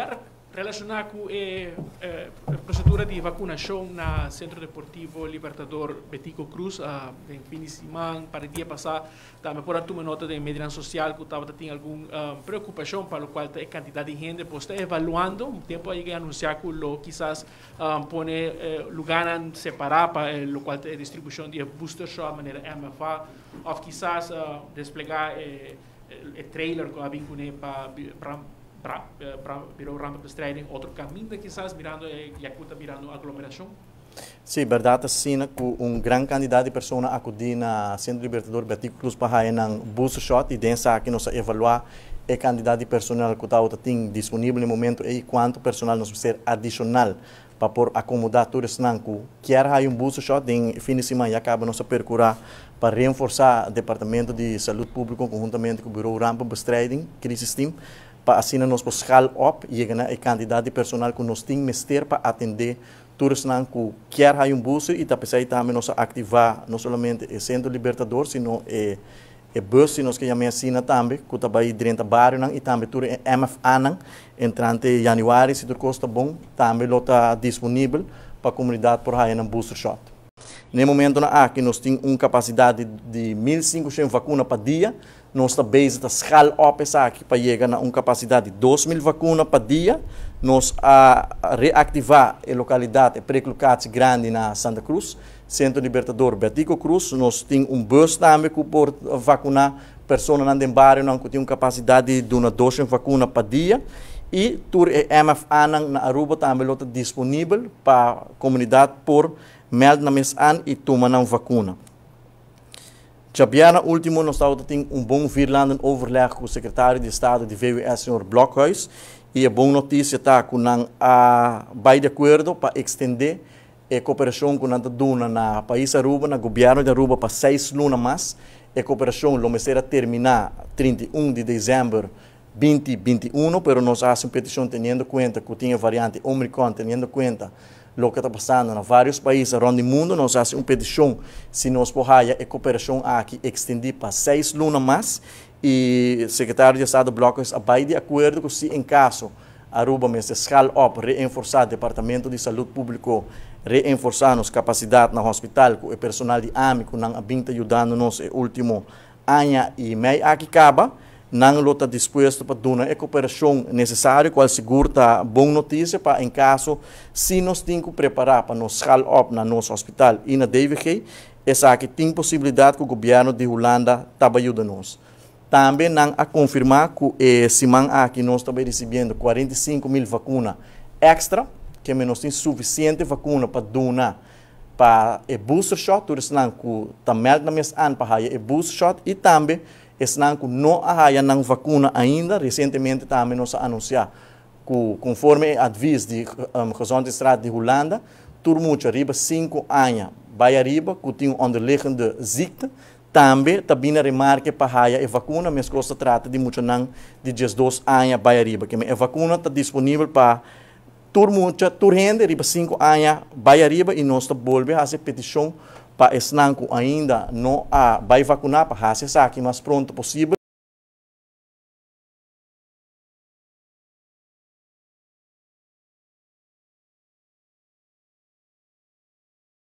tiver relacionar com a eh, eh, procedura de vacinação no Centro Deportivo Libertador Betico Cruz, a uh, fim de semana, para o dia passado, também por tomar nota de mídia social que estava tem alguma eh, preocupação para o qual a quantidade de gente pode estar evaluando, um tempo aí que anunciar que lo quizás um, põe lugar a separar para o qual a distribuição de booster shot de maneira MFA, ou quizás uh, desplegar o trailer que a para para virar eh, Rampa de traen outro caminho que está mirando é Yakuta mirando aglomeração Sim, verdade verdade com um grande candidato de pessoas acudir na Centro Libertador Cruz para um bus shot e densa aqui nós evaluar a é quantidade de personal que está tem disponível no momento e quanto personal nós ser adicional para por acomodar todos nanco que era um bus shot em fim de semana e acaba nossa percurar para reforçar o Departamento de Saúde Pública conjuntamente com o Bureau Rampa Bestriding, Crisis Team para assim nos podemos escalar up e ganhar a quantidade de personal que nós temos mestre para atender todos não que quer há um busso e também também nós ativar não somente o centro libertador, sino é eh, e bus nós que me assina também, que também dentro do bairro não, e também tudo MFA não, entrante em janeiro, se tudo custa bom, também lota disponível para comunidade por aí no booster shot. No momento, na aqui nós temos uma capacidade de 1.500 vacunas por dia. Nossa base está escala aqui para chegar a uma capacidade de 2.000 vacunas por dia. Nós a reativar a localidade preclucate grande na Santa Cruz, Centro Libertador Betico Cruz. Nós temos um bus também para vacunar pessoas no bairro que tem uma capacidade de 2.000 vacunas por dia e tur MFA nang na Aruba também está disponível para a comunidade por mel na mesan e toma na vacuna. Jabiana, último, nós estamos tendo um bom virlando overleg com o secretário de Estado de VUS, Sr. Blockhuis, e a boa notícia está que nang a vai de acordo para estender a cooperação com a Duna na país Aruba, na governo de Aruba, para seis lunas mais. A cooperação, vamos terminar 31 de dezembro 2021, pero nós hacemos petição tendo conta que tinha variante Omicron, tendo conta o que está passando em vários países around o mundo, nós hacemos uma petição se nós porraia a cooperação aqui estender para seis lunas mais e o secretário de Estado Blocos vai de acordo que se em caso Aruba se escala up, reforçar o Departamento de Saúde Público, reforçar nos capacidade no hospital, e o personal de AMI, que não ajudando nos último ano e meio aqui acaba, não está disposto para dar a cooperação necessária, qual seguro está boa notícia para, em caso, se nós temos que preparar para nos hall up no nosso hospital e na DVG, essa aqui tem possibilidade que o governo de Holanda ajude ajudando nós. Também não a confirmar que eh, semana aqui nós estamos recebendo 45 mil vacunas extra, que menos tem suficiente vacuna para dar para o booster shot, que também na mesma ano para o booster shot e também Esnanco não há não vacuna ainda, recentemente também nós anunciar que conforme adviso de um, de Estrada de Holanda, turmucha riba 5 anos, vai riba que tem onderliggende zika também também a remarca para a vacuna, mas que se trata de muito não de 12 anos vai riba que a vacuna está disponível para turmucha, turrende, riba 5 anos vai riba e nós volvemos a fazer petição para Snanco ainda não há, vai vacinar para a aqui mais pronto possível.